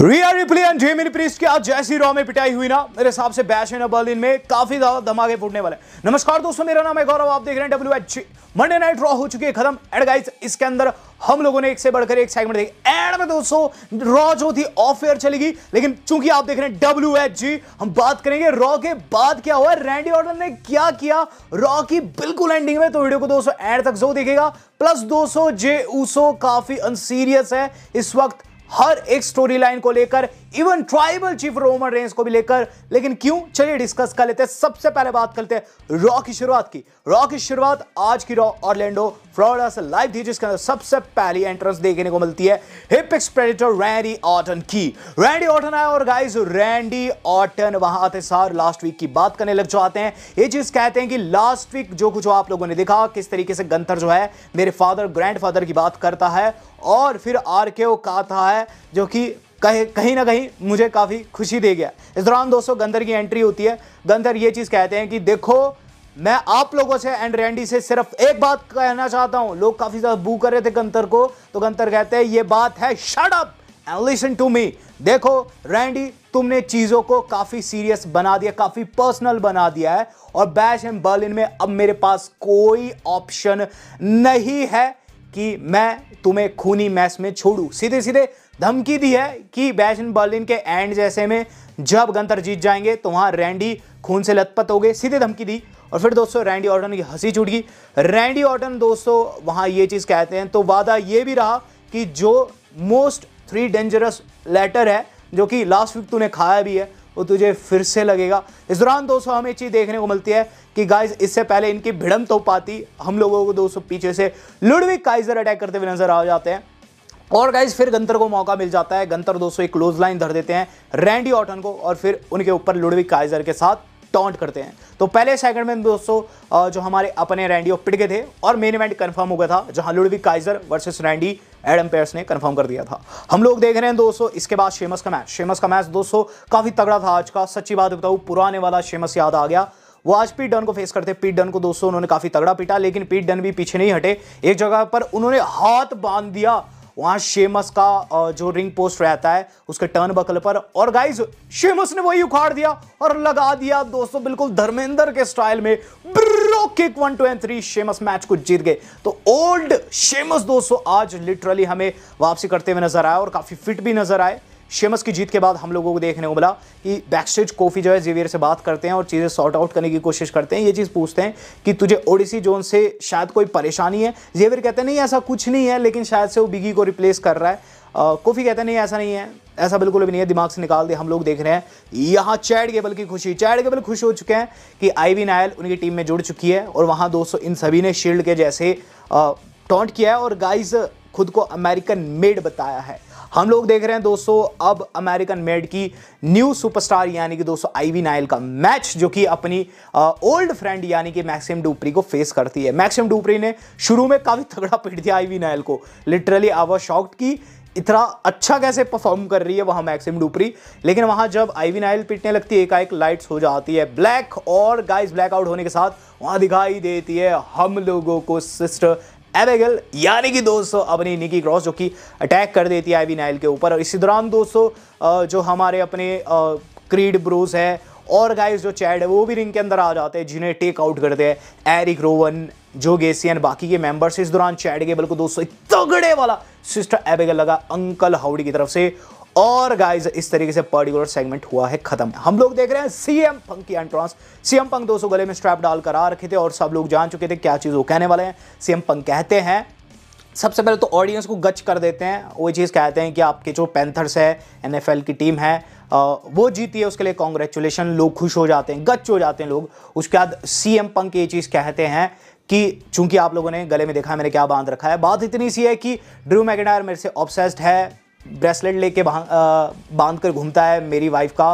Riya Ripley and Damian Priest की आज जैसी रॉ में पिटाई हुई ना मेरे हिसाब से बैश है ना दिन में काफी ज्यादा धमाके फूटने वाले नमस्कार दोस्तों मेरा नाम है गौरव आप देख रहे हैं W H Monday night Raw हो चुकी है खत्म एड गाइस इसके अंदर हम लोगों ने एक से बढ़कर एक सेगमेंट देखी एड में दोस्तों रॉ जो थी ऑफ एयर चलेगी लेकिन चूंकि आप देख रहे हैं डब्ल्यू एच जी हम बात करेंगे रॉ के बाद क्या हुआ रैंडी ऑर्डर ने क्या किया रॉ की बिल्कुल एंडिंग में तो वीडियो को दोस्तों एंड तक जो देखेगा प्लस दोस्तों जे ऊसो काफी अनसीरियस है इस वक्त हर एक स्टोरी लाइन को लेकर even tribal chief Roman Reigns को भी लेकर लेकिन क्यों चलिए डिस्कस कर लेते हैं सबसे पहले बात करते हैं रॉ की शुरुआत की रॉ की शुरुआत आज की रॉ ऑरलैंडो फ्लोरिडा से लाइव थी जिसके अंदर सबसे पहली एंट्रेंस देखने को मिलती है हिप एक्सप्रेडिटर रैंडी ऑटन की रैंडी ऑटन आया और गाइज रैंडी ऑटन वहां आते सार लास्ट वीक की बात करने लग जाते हैं ये चीज कहते हैं कि लास्ट वीक जो कुछ आप लोगों ने देखा किस तरीके से गंथर जो है मेरे फादर ग्रैंड की बात करता है और फिर आर के कहता है है जो कि कहीं कहीं ना कहीं मुझे काफ़ी खुशी दे गया इस दौरान दोस्तों गंदर की एंट्री होती है गंदर ये चीज़ कहते हैं कि देखो मैं आप लोगों से एंड रैंडी से सिर्फ एक बात कहना चाहता हूं लोग काफ़ी ज़्यादा बू कर रहे थे गंतर को तो गंतर कहते हैं ये बात है shut up and listen to me देखो रैंडी तुमने चीज़ों को काफ़ी सीरियस बना दिया काफ़ी पर्सनल बना दिया है और बैश एंड बर्लिन में अब मेरे पास कोई ऑप्शन नहीं है कि मैं तुम्हें खूनी मैच में छोड़ू सीधे सीधे धमकी दी है कि बैच इन बर्लिन के एंड जैसे में जब गंतर जीत जाएंगे तो वहां रैंडी खून से लतपत हो गए सीधे धमकी दी और फिर दोस्तों रैंडी ऑर्टन की हंसी छूट गई रैंडी ऑर्टन दोस्तों वहां ये चीज़ कहते हैं तो वादा ये भी रहा कि जो मोस्ट थ्री डेंजरस लेटर है जो कि लास्ट वीक तूने खाया भी है वो तुझे फिर से लगेगा इस दौरान दोस्तों हमें चीज़ देखने को मिलती है कि गाइस इससे पहले इनकी भिड़म तो पाती हम लोगों को दोस्तों पीछे से लुडविक काइजर अटैक करते हुए नजर आ जाते हैं और गाइज फिर गंतर को मौका मिल जाता है गंतर दोस्तों एक क्लोज लाइन धर देते हैं रैंडी ऑटन को और फिर उनके ऊपर लुडविक काइजर के साथ टॉन्ट करते हैं तो पहले सेकंड में दोस्तों जो हमारे अपने रैंडी पिट गए थे और मेन इवेंट कंफर्म हो गया था जहां Ludwig Kaiser versus Randy Adam Pearce ने कंफर्म कर दिया था हम लोग देख रहे हैं दोस्तों इसके बाद शेमस का मैच शेमस का मैच दोस्तों काफ़ी तगड़ा था आज का सच्ची बात बताऊँ पुराने वाला शेमस याद आ गया वो आज पीट डन को फेस करते पीट डन को दोस्तों उन्होंने काफ़ी तगड़ा पीटा लेकिन पीट डन भी पीछे नहीं हटे एक जगह पर उन्होंने हाथ बांध दिया वहाँ शेमस का जो रिंग पोस्ट रहता है उसके टर्न बकल पर और गाइज शेमस ने वही उखाड़ दिया और लगा दिया दोस्तों बिल्कुल धर्मेंद्र के स्टाइल में bro kick one two and three Sheamus match को जीत गए तो ओल्ड शेमस दोस्तों आज लिटरली हमें वापसी करते हुए नजर आया और काफी फिट भी नजर आए शेमस की जीत के बाद हम लोगों को देखने को मिला कि बैक स्टेज जो है जेवियर से बात करते हैं और चीज़ें सॉर्ट आउट करने की कोशिश करते हैं ये चीज़ पूछते हैं कि तुझे ओडिसी जोन से शायद कोई परेशानी है जेवियर कहते हैं नहीं ऐसा कुछ नहीं है लेकिन शायद से वो बिगी को रिप्लेस कर रहा है कॉफ़ी कहते हैं नहीं ऐसा नहीं है ऐसा बिल्कुल भी नहीं है दिमाग से निकाल दिया हम लोग देख रहे हैं यहाँ चैड गेबल की खुशी चैड गेबल खुश हो चुके हैं कि आई वी नायल उनकी टीम में जुड़ चुकी है और वहाँ दोस्तों इन सभी ने शील्ड के जैसे टॉन्ट किया है और गाइज खुद को अमेरिकन मेड बताया है हम लोग देख रहे हैं दोस्तों अब अमेरिकन मेड की न्यू सुपरस्टार यानी कि दोस्तों आईवी नायल का मैच जो कि अपनी ओल्ड फ्रेंड यानी कि मैक्सिम डूपरी को फेस करती है मैक्सिम डूपरी ने शुरू में काफ़ी तगड़ा पीट दिया आईवी नायल को लिटरली आवर शॉक शॉक्ड की इतना अच्छा कैसे परफॉर्म कर रही है वहां मैक्सिम डूपरी लेकिन वहां जब आईवी नायल पीटने लगती है एकाएक लाइट्स हो जाती है ब्लैक और गाइस ब्लैकआउट होने के साथ वहां दिखाई देती है हम लोगों को सिस्टर एबेगल यानी कि दोस्तों अपनी निकी क्रॉस जो कि अटैक कर देती है आईवी नाइल के ऊपर और इसी दौरान दोस्तों जो हमारे अपने क्रीड ब्रूस है और गाइस जो चैड है वो भी रिंग के अंदर आ जाते हैं जिन्हें टेक आउट करते हैं एरिक रोवन जो गेसियन बाकी के मेंबर्स इस दौरान चैड के बल्कि दोस्तों तगड़े वाला सिस्टर एबेगल लगा अंकल हाउडी की तरफ से और गाइज इस तरीके से पर्टिकुलर सेगमेंट हुआ है खत्म हम लोग देख रहे हैं सीएम पंक की एंट्रांस सीएम पंक दो गले में स्ट्रैप डाल कर आ रखे थे और सब लोग जान चुके थे क्या चीज़ वो कहने वाले हैं सीएम पंक कहते हैं सबसे पहले तो ऑडियंस को गच कर देते हैं वो चीज़ कहते हैं कि आपके जो पैंथर्स है एनएफएल की टीम है वो जीती है उसके लिए कॉन्ग्रेचुलेशन लोग खुश हो जाते हैं गच हो जाते हैं लोग उसके बाद सीएम पंक ये चीज़ कहते हैं कि चूंकि आप लोगों ने गले में देखा है मैंने क्या बांध रखा है बात इतनी सी है कि ड्रू मैगेडायर मेरे से ऑब्सेस्ड है ब्रेसलेट लेके बांध कर घूमता है मेरी वाइफ का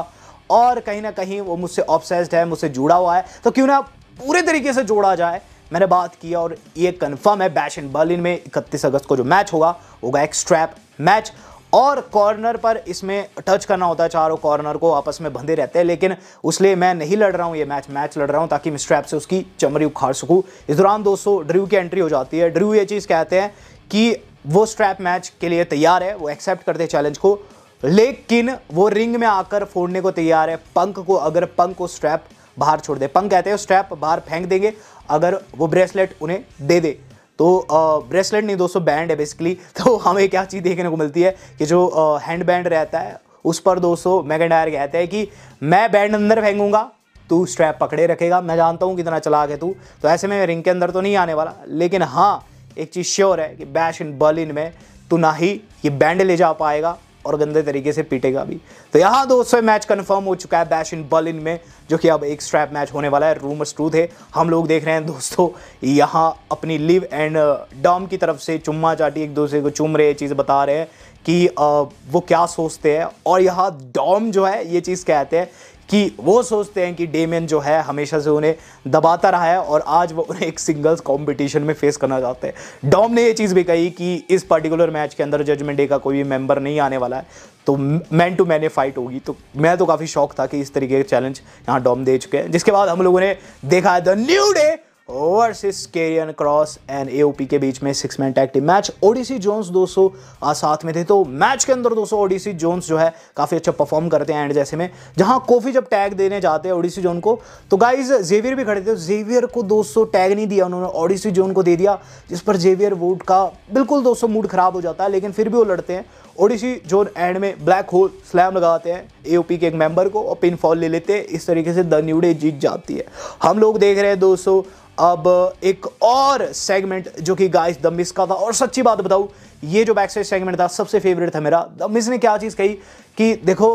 और कहीं ना कहीं वो मुझसे ऑब्सेस्ड है मुझसे जुड़ा हुआ है तो क्यों ना पूरे तरीके से जोड़ा जाए मैंने बात की और ये कन्फर्म है बैश इन बर्लिन में 31 अगस्त को जो मैच होगा होगा एक स्ट्रैप मैच और कॉर्नर पर इसमें टच करना होता है चारों कॉर्नर को आपस में बंधे रहते हैं लेकिन उसलिए मैं नहीं लड़ रहा हूँ ये मैच मैच लड़ रहा हूँ ताकि मैं स्ट्रैप से उसकी चमड़ी उखाड़ सकूँ इस दौरान दोस्तों ड्रू की एंट्री हो जाती है ड्रू ये चीज़ कहते हैं कि वो स्ट्रैप मैच के लिए तैयार है वो एक्सेप्ट करते चैलेंज को लेकिन वो रिंग में आकर फोड़ने को तैयार है पंक को अगर पंक को स्ट्रैप बाहर छोड़ दे पंक कहते हैं स्ट्रैप बाहर फेंक देंगे अगर वो ब्रेसलेट उन्हें दे दे तो ब्रेसलेट नहीं दोस्तों बैंड है बेसिकली तो हमें क्या चीज़ देखने को मिलती है कि जो हैंड बैंड रहता है उस पर दोस्तों मैगन डायर कहते हैं कि मैं बैंड अंदर फेंकूंगा तू स्ट्रैप पकड़े रखेगा मैं जानता हूँ कितना चला के तू तो ऐसे में रिंग के अंदर तो नहीं आने वाला लेकिन हाँ एक चीज़ श्योर है कि बैश इन बर्लिन में तो ना ही ये बैंड ले जा पाएगा और गंदे तरीके से पीटेगा भी तो यहाँ दोस्तों मैच कंफर्म हो चुका है बैश इन बर्लिन में जो कि अब एक स्ट्रैप मैच होने वाला है रूमर्स ट्रूथ है हम लोग देख रहे हैं दोस्तों यहाँ अपनी लिव एंड डॉम की तरफ से चुम्मा चाटी एक दूसरे को चुम रहे ये चीज़ बता रहे हैं कि uh, वो क्या सोचते हैं और यहाँ डॉम जो है ये चीज़ कहते हैं कि वो सोचते हैं कि डेमियन जो है हमेशा से उन्हें दबाता रहा है और आज वो उन्हें एक सिंगल्स कॉम्पिटिशन में फेस करना चाहते हैं डॉम ने ये चीज़ भी कही कि इस पर्टिकुलर मैच के अंदर जजमेंट डे का कोई भी मेंबर नहीं आने वाला है तो मैन टू मैन फाइट होगी तो मैं तो काफ़ी शौक था कि इस तरीके के चैलेंज यहाँ डॉम दे चुके हैं जिसके बाद हम लोगों ने देखा है the new day versus Karrion Kross and AOP के बीच में six man tag team match Odyssey Jones दोस्तों साथ में थे तो मैच के अंदर दोस्तों ओडीसी जोन्स जो है काफ़ी अच्छा परफॉर्म करते हैं एंड जैसे में जहां कोफी जब टैग देने जाते हैं ओडीसी जोन को तो गाइज जेवियर भी खड़े थे जेवियर तो को दोस्तों टैग नहीं दिया उन्होंने ओडीसी जोन को दे दिया जिस पर जेवियर वोट का बिल्कुल दोस्तों मूड खराब हो जाता है लेकिन फिर भी वो लड़ते हैं ओडिशी जोन एंड में ब्लैक होल स्लैम लगाते हैं एओपी के एक मेंबर को और पिनफॉल ले लेते हैं इस तरीके से द न्यूडे जीत जाती है हम लोग देख रहे हैं दोस्तों अब एक और सेगमेंट जो कि गाइस द मिस का था और सच्ची बात बताऊ ये जो बैक सेगमेंट था सबसे फेवरेट था मेरा द मिस ने क्या चीज़ कही कि देखो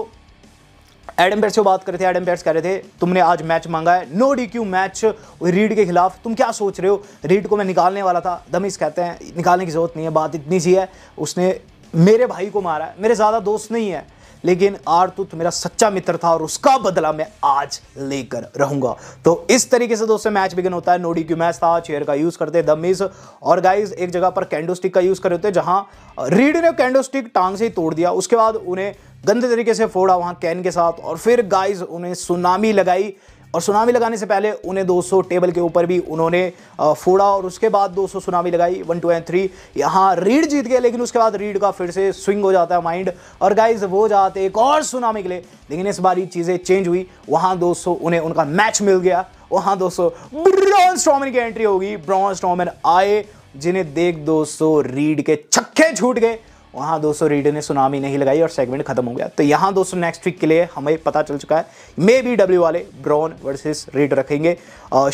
एडम पेट से बात कर रहे थे एडम पेट्स कह रहे थे तुमने आज मैच मांगा है no D Q match Reed के खिलाफ तुम क्या सोच रहे हो रीड को मैं निकालने वाला था दमिस कहते हैं निकालने की जरूरत नहीं है बात इतनी सी है उसने मेरे भाई को मारा है मेरे ज़्यादा दोस्त नहीं है लेकिन आरतुत मेरा सच्चा मित्र था और उसका बदला मैं आज लेकर रहूंगा तो इस तरीके से दोस्तों मैच बिगन होता है नोडी क्यू मैच था चेयर का यूज़ करते द मिस और गाइज एक जगह पर कैंडो स्टिक का यूज़ कर रहे होते जहां रीड ने कैंडो स्टिक टांग से ही तोड़ दिया उसके बाद उन्हें गंदे तरीके से फोड़ा वहां कैन के साथ और फिर गाइज उन्हें सुनामी लगाई और सुनामी लगाने से पहले उन्हें 200 टेबल के ऊपर भी उन्होंने फोड़ा और उसके बाद 200 सुनामी लगाई वन टू एंड थ्री यहाँ रीड जीत गए लेकिन उसके बाद रीड का फिर से स्विंग हो जाता है माइंड और गाइज वो जाते एक और सुनामी के लिए लेकिन इस बार ये चीज़ें चेंज हुई वहाँ दो उन्हें उनका मैच मिल गया वहाँ दो ब्रॉन स्ट्रॉमन की एंट्री होगी ब्रॉन स्ट्रॉमन आए जिन्हें देख दो रीड के छक्के छूट गए वहाँ दोस्तों रीडर ने सुनामी नहीं लगाई और सेगमेंट खत्म हो गया तो यहाँ दोस्तों नेक्स्ट वीक के लिए हमें पता चल चुका है मे बी डब्ल्यू वाले ब्रॉन वर्सेस रीड रखेंगे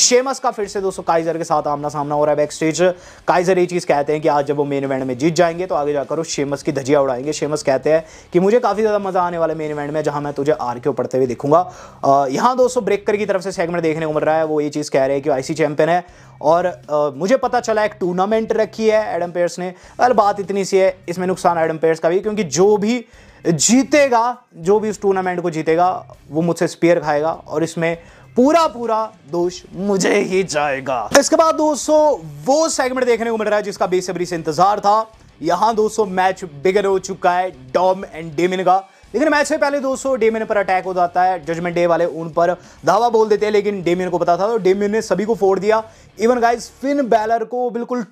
शेमस का फिर से दोस्तों काइजर के साथ आमना सामना हो रहा है बैक स्टेज काइजर ये चीज़ कहते हैं कि आज जब वो मेन इवेंट में जीत जाएंगे तो आगे जाकर उस शेमस की धजिया उड़ाएंगे शेमस कहते हैं कि मुझे काफ़ी ज़्यादा मज़ा आने वाला मेन इवेंट में जहाँ मैं तुझे आर के पढ़ते हुए देखूंगा यहाँ दोस्तों ब्रेकर की तरफ से सेगमेंट देखने को मिल रहा है वो ये चीज़ कह रहे हैं कि आईसी चैंपियन है और मुझे पता चला एक टूर्नामेंट रखी है एडम पेयर्स ने अल बात इतनी सी है इसमें नुकसान हिंदुस्तान आइडम पेयर्स का भी क्योंकि जो भी जीतेगा जो भी इस टूर्नामेंट को जीतेगा वो मुझसे स्पेयर खाएगा और इसमें पूरा पूरा दोष मुझे ही जाएगा इसके बाद दोस्तों वो सेगमेंट देखने को मिल रहा है जिसका बेसब्री से इंतजार था यहां दोस्तों मैच बिगड़ हो चुका है डॉम एंड डेमिन का लेकिन मैच से पहले दोस्तों डेमिन पर अटैक हो जाता है जजमेंट डे वाले उन पर धावा बोल देते हैं लेकिन डेमिन को पता था तो डेमिन ने सभी को फोड़ दिया इवन गाइस फिन बैलर को बिल्कुल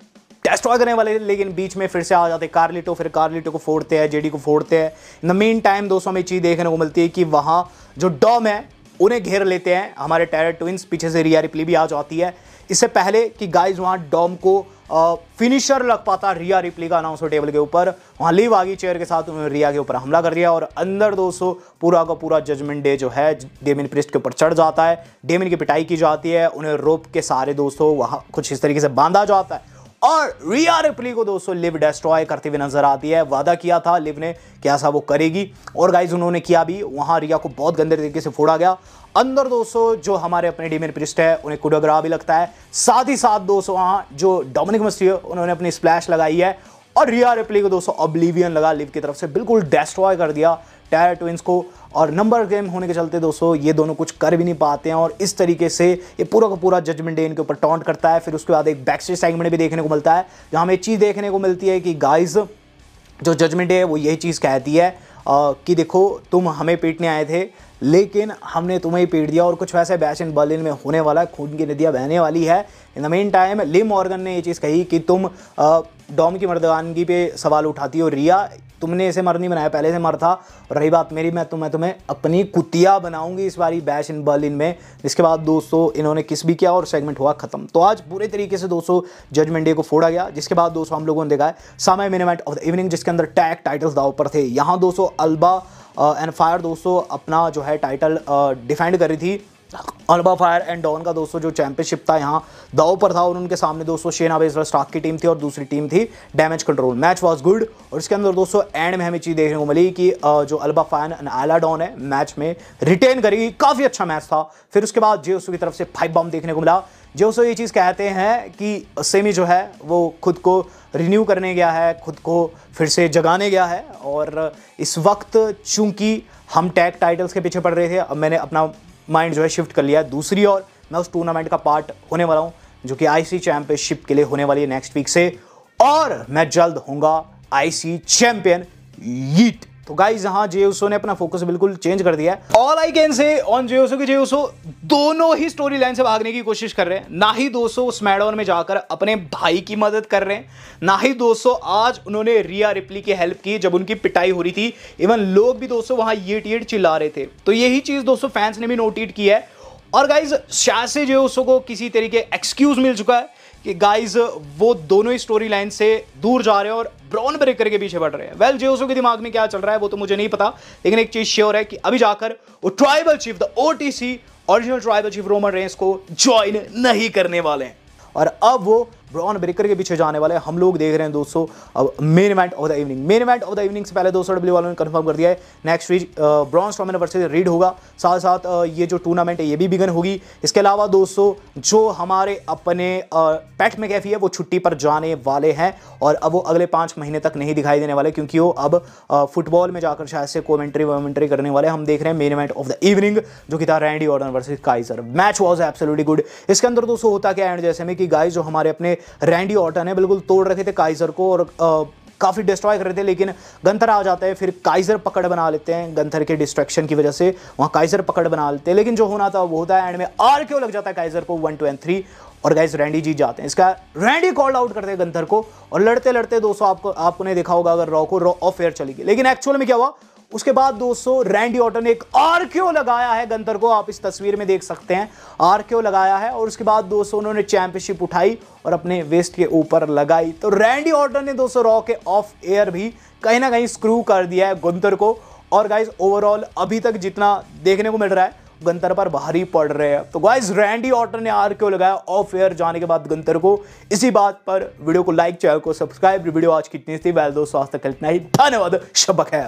डिस्ट्रॉय करने वाले थे लेकिन बीच में फिर से आ जाते कार्लिटो फिर कार्लिटो को फोड़ते हैं जेडी को फोड़ते हैं इन द मेन टाइम दोस्तों हमें चीज़ देखने को मिलती है कि वहाँ जो डॉम है उन्हें घेर लेते हैं हमारे टेरर ट्विंस पीछे से रिया रिप्ली भी आ जाती है इससे पहले कि गाइज वहाँ डॉम को आ, फिनिशर लग पाता रिया रिप्ली का अनाउंसर टेबल के ऊपर वहाँ लीव आ गई चेयर के साथ उन्होंने रिया के ऊपर हमला कर दिया और अंदर दोस्तों पूरा का पूरा जजमेंट डे जो है डेमिन प्रिस्ट के ऊपर चढ़ जाता है डेमिन की पिटाई की जाती है उन्हें रोप के सारे दोस्तों वहाँ कुछ इस तरीके से बांधा जाता है और रिया रिपली को दोस्तों लिव डेस्ट्रॉय करते हुए नजर आती है वादा किया था लिव ने क्या सा वो करेगी और गाइज उन्होंने किया भी वहां रिया को बहुत गंदे तरीके से फोड़ा गया अंदर दोस्तों जो हमारे अपने डीमेन प्रिस्ट है उन्हें कुडोग्रा भी लगता है साथ ही साथ दोस्तों वहाँ जो डोमिनिक मस्ती उन्होंने अपनी स्प्लैश लगाई है और रिया रिपली को दोस्तों ऑब्लिवियन लगा लिव की तरफ से बिल्कुल डेस्ट्रॉय कर दिया टायर ट्विंस को और नंबर गेम होने के चलते दोस्तों ये दोनों कुछ कर भी नहीं पाते हैं और इस तरीके से ये पूरा का पूरा जजमेंट डे इनके ऊपर टॉन्ट करता है फिर उसके बाद एक बैक स्टेज सेगमेंट भी देखने को मिलता है जहाँ हमें चीज़ देखने को मिलती है कि गाइज जो जजमेंट डे है वो यही चीज़ कहती है आ, कि देखो तुम हमें पीटने आए थे लेकिन हमने तुम्हें पीट दिया और कुछ वैसे बैच इन बर्लिन में होने वाला है खून की नदियाँ बहने वाली है in the meantime Liv Morgan ने ये चीज़ कही कि तुम डॉम की मर्दगानगी पे सवाल उठाती हो रिया तुमने इसे मर नहीं बनाया पहले से मर था और रही बात मेरी मैं तो मैं तुम्हें अपनी कुतिया बनाऊंगी इस बारी बैश इन बर्लिन में इसके बाद दोस्तों इन्होंने किस भी किया और सेगमेंट हुआ खत्म तो आज पूरे तरीके से दोस्तों जजमेंट डे को फोड़ा गया जिसके बाद दोस्तों हम लोगों ने देखा है समय मिनिमेंट ऑफ द इवनिंग जिसके अंदर टैग टाइटल्स दाव पर थे यहाँ दोस्तों अल्बा एंड फायर दोस्तों अपना जो है टाइटल डिफेंड uh, कर रही थी अलबा फायर एंड डॉन का दोस्तों जो चैंपियनशिप था यहाँ दाव पर था और उनके सामने दोस्तों शेना बेजरा स्टाक की टीम थी और दूसरी टीम थी damage control match was good और इसके अंदर दोस्तों एंड में हमें चीज़ देखने को मिली कि जो Alba Fyre and Isla Dawn है मैच में रिटेन करी काफ़ी अच्छा मैच था फिर उसके बाद जे की तरफ से फाइव बम देखने को मिला जोसो ये चीज़ कहते हैं कि सेमी जो है वो खुद को रिन्यू करने गया है खुद को फिर से जगाने गया है और इस वक्त चूंकि हम टैग टाइटल्स के पीछे पड़ रहे थे अब मैंने अपना माइंड जो है शिफ्ट कर लिया है दूसरी ओर मैं उस टूर्नामेंट का पार्ट होने वाला हूँ जो कि आईसी चैंपियनशिप के लिए होने वाली है नेक्स्ट वीक से और मैं जल्द होऊंगा आईसी चैंपियन यीट तो गाइज यहाँ जेओसो ने अपना फोकस बिल्कुल चेंज कर दिया all I can say on Jey Uso की जेओसो दोनों ही स्टोरी लाइन से भागने की कोशिश कर रहे हैं ना ही दोस्तों उस मैडॉन में जाकर अपने भाई की मदद कर रहे हैं ना ही दोस्तों आज उन्होंने रिया रिप्ली की हेल्प की जब उनकी पिटाई हो रही थी इवन लोग भी दोस्तों वहाँ ये टीट चिल्ला रहे थे तो यही चीज़ दोस्तों फैंस ने भी नोटिट की है और गाइज शाह से जो उसको किसी तरीके एक्सक्यूज मिल चुका है कि गाइज वो दोनों ही स्टोरी लाइन से दूर जा रहे हैं और ब्रॉन ब्रेकर के पीछे बढ़ रहे हैं वेल जो जेओसो के दिमाग में क्या चल रहा है वो तो मुझे नहीं पता लेकिन एक चीज़ श्योर है कि अभी जाकर वो tribal chief the oh original tribal chief Roman Reigns को ज्वाइन नहीं करने वाले हैं और अब वो ब्रॉन ब्रेकर के पीछे जाने वाले हम लोग देख रहे हैं दोस्तों अब main event of the evening main event of the evening से पहले दोस्तों डब्ल्यू वालों ने कंफर्म कर दिया है next week Braun Strowman versus Reed होगा साथ साथ uh, ये जो टूर्नामेंट है ये भी बिगन होगी इसके अलावा दोस्तों जो हमारे अपने पैट uh, में कैफी है वो छुट्टी पर जाने वाले हैं और अब वो अगले पाँच महीने तक नहीं दिखाई देने वाले क्योंकि वो अब फुटबॉल uh, में जाकर शायद से कॉमेंट्री वोमेंट्री करने वाले हम देख रहे हैं main event of the evening जो कि था Randy Orton versus Kaiser match was absolutely good इसके अंदर दोस्तों होता क्या एंड जैसे में कि गाइज जो हमारे अपने रैंडी ऑटन है बिल्कुल तोड़ रखे थे काइजर को और काफ़ी डिस्ट्रॉय कर रहे थे लेकिन गंथर आ जाता है फिर काइजर पकड़ बना लेते हैं गंथर के डिस्ट्रक्शन की वजह से वहाँ काइजर पकड़ बना लेते हैं लेकिन जो होना था वो होता है एंड में आर क्यों लग जाता है काइजर को वन टू एंड थ्री और गाइज रैंडी जीत जाते हैं इसका रैंडी कॉल आउट करते हैं गंथर को और लड़ते लड़ते दोस्तों आपको आपने देखा होगा अगर रॉ को रॉ ऑफ एयर चली गई लेकिन एक्चुअल में क्या हुआ उसके बाद दोस्तों रैंडी ऑटन एक आर क्यों लगाया है गंतर को आप इस तस्वीर में देख सकते हैं आर क्यों लगाया है और उसके बाद दोस्तों उन्होंने चैंपियनशिप उठाई और अपने वेस्ट के ऊपर लगाई तो रैंडी ऑटन ने दोस्तों रॉ के ऑफ एयर भी कहीं ना कहीं स्क्रू कर दिया है गंतर को और गाइज ओवरऑल अभी तक जितना देखने को मिल रहा है गंतर पर भारी पड़ रहे हैं तो गाइज रैंडी ऑटन ने आर क्यों लगाया ऑफ एयर जाने के बाद गंतर को इसी बात पर वीडियो को लाइक चैनल को सब्सक्राइब वीडियो आज कितनी थी वैल दोस्तों आज तक ही धन्यवाद शबक है